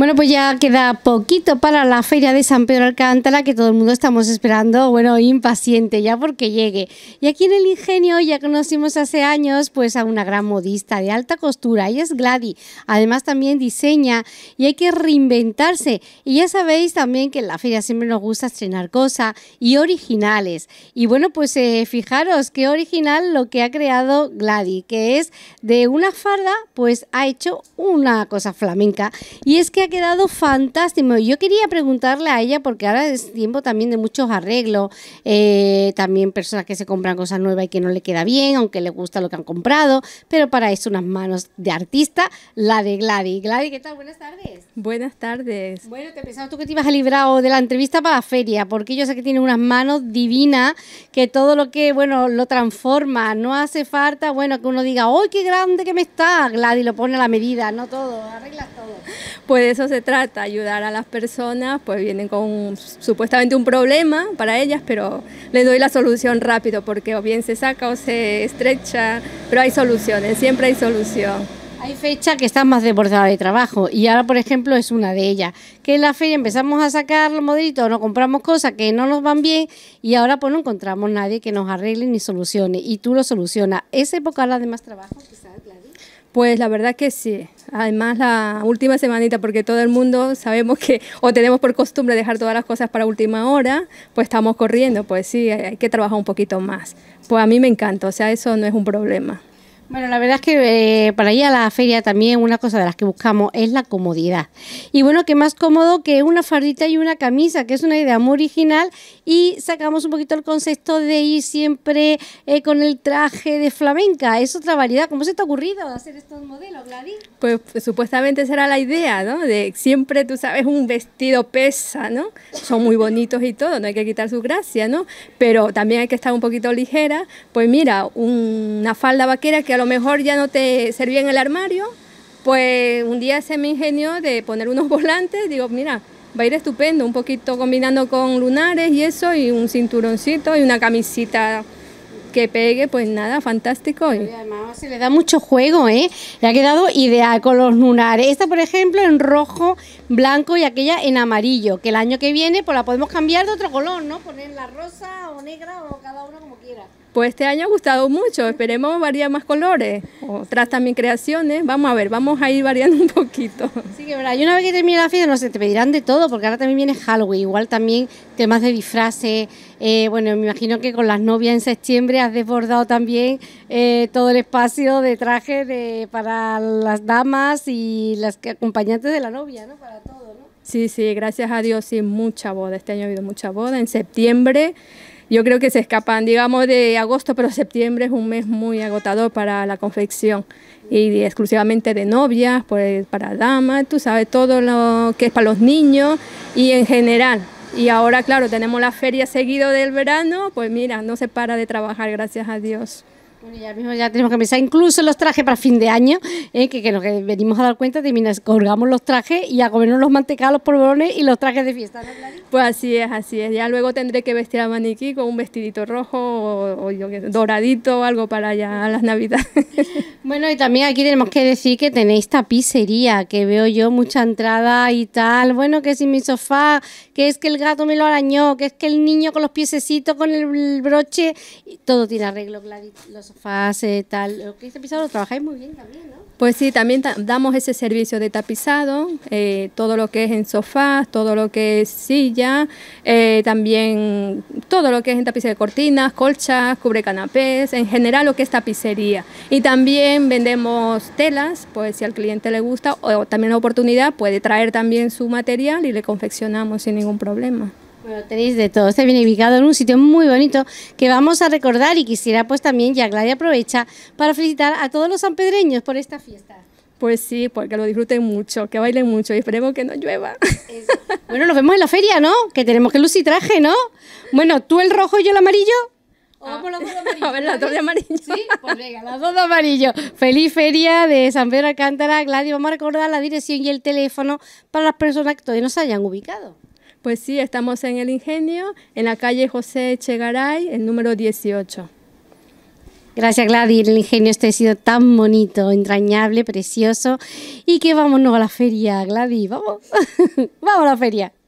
Bueno, pues ya queda poquito para la feria de San Pedro Alcántara, que todo el mundo estamos esperando, bueno, impaciente ya porque llegue. Y aquí en el Ingenio ya conocimos hace años pues a una gran modista de alta costura, ella es Glady, además también diseña y hay que reinventarse. Y ya sabéis también que en la feria siempre nos gusta estrenar cosas y originales. Y bueno, pues eh, fijaros qué original lo que ha creado Glady, que es de una farda pues ha hecho una cosa flamenca. Y es que quedado fantástico. Yo quería preguntarle a ella, porque ahora es tiempo también de muchos arreglos, eh, también personas que se compran cosas nuevas y que no le queda bien, aunque le gusta lo que han comprado, pero para eso unas manos de artista, la de Gladys. Gladys, ¿qué tal? Buenas tardes. Buenas tardes. Bueno, te pensaba tú que te ibas a librar de la entrevista para la feria, porque yo sé que tiene unas manos divinas, que todo lo que, bueno, lo transforma, no hace falta, bueno, que uno diga, ¡ay, qué grande que me está! Gladys lo pone a la medida, no todo, arreglas todo. Pues eso se trata, ayudar a las personas, pues vienen con supuestamente un problema para ellas, pero le doy la solución rápido, porque o bien se saca o se estrecha, pero hay soluciones, siempre hay solución. Hay fechas que están más desbordadas de trabajo y ahora, por ejemplo, es una de ellas. Que en la feria empezamos a sacar los modelitos, nos compramos cosas que no nos van bien y ahora pues no encontramos nadie que nos arregle ni solucione y tú lo solucionas. ¿Es época la de más trabajo pues la verdad que sí. Además, la última semanita, porque todo el mundo sabemos que, o tenemos por costumbre dejar todas las cosas para última hora, pues estamos corriendo, pues sí, hay que trabajar un poquito más. Pues a mí me encanta, o sea, eso no es un problema. Bueno, la verdad es que eh, para ir a la feria también una cosa de las que buscamos es la comodidad. Y bueno, que más cómodo que una fardita y una camisa, que es una idea muy original y sacamos un poquito el concepto de ir siempre eh, con el traje de flamenca. Es otra variedad. ¿Cómo se te ha ocurrido hacer estos modelos, Gladys? Pues supuestamente será la idea, ¿no? De siempre, tú sabes, un vestido pesa, ¿no? Son muy bonitos y todo, no hay que quitar su gracia, ¿no? Pero también hay que estar un poquito ligera. Pues mira, una falda vaquera que a lo mejor ya no te servía en el armario, pues un día se me ingenió de poner unos volantes, digo, mira, va a ir estupendo, un poquito combinando con lunares y eso, y un cinturoncito y una camisita que pegue, pues nada, fantástico. Y además se le da mucho juego, ¿eh? Le ha quedado ideal con los lunares. Esta, por ejemplo, en rojo, blanco y aquella en amarillo, que el año que viene pues la podemos cambiar de otro color, ¿no? Ponerla rosa o negra o cada uno como quiera pues este año ha gustado mucho, esperemos variar más colores, otras también creaciones, vamos a ver, vamos a ir variando un poquito. Sí que verdad, y una vez que termine la fiesta, no sé, te pedirán de todo, porque ahora también viene Halloween, igual también temas de disfraces, eh, bueno, me imagino que con las novias en septiembre has desbordado también eh, todo el espacio de traje para las damas y las acompañantes de la novia, ¿no? Para todo, ¿no? Sí, sí, gracias a Dios, sí, mucha boda, este año ha habido mucha boda, en septiembre yo creo que se escapan, digamos, de agosto, pero septiembre es un mes muy agotador para la confección y exclusivamente de novias, pues para damas, tú sabes, todo lo que es para los niños y en general. Y ahora, claro, tenemos la feria seguido del verano, pues mira, no se para de trabajar, gracias a Dios ya mismo ya tenemos que pensar incluso los trajes para fin de año, eh, que, que, nos que venimos a dar cuenta, de terminas colgamos los trajes y a comernos los mantecados, los polvorones y los trajes de fiesta. pues así es, así es. Ya luego tendré que vestir a maniquí con un vestidito rojo o, doradito o algo para ya las navidades. Bueno, y también aquí tenemos que decir que tenéis tapicería, que veo yo mucha entrada y tal. Bueno, que si mi sofá, que es que el gato me lo arañó, que es que el niño con los piececitos, con el broche, todo tiene arreglo, claro, los sofás, eh, tal. Lo que habéis pisado lo trabajáis muy bien también, ¿no? Pues sí, también damos ese servicio de tapizado, eh, todo lo que es en sofás, todo lo que es silla, eh, también todo lo que es en tapicería de cortinas, colchas, cubre canapés, en general lo que es tapicería. Y también vendemos telas, pues si al cliente le gusta o también la oportunidad puede traer también su material y le confeccionamos sin ningún problema. Bueno, tenéis de todo. se este viene ubicado en un sitio muy bonito que vamos a recordar y quisiera pues también, ya Gladia aprovecha, para felicitar a todos los sanpedreños por esta fiesta. Pues sí, porque lo disfruten mucho, que bailen mucho y esperemos que no llueva. Bueno, nos vemos en la feria, ¿no? Que tenemos que lucir traje, ¿no? Bueno, tú el rojo y yo el amarillo. Vamos ah. A ver, las dos de amarillo. Sí, pues venga, la dos de amarillo. Feliz feria de San Pedro Alcántara, Gladys, Vamos a recordar la dirección y el teléfono para las personas que todavía no se hayan ubicado. Pues sí, estamos en el ingenio, en la calle José Echegaray, el número 18. Gracias Gladys, el ingenio este ha sido tan bonito, entrañable, precioso. Y que vámonos a la feria, Gladys, vamos. vamos a la feria.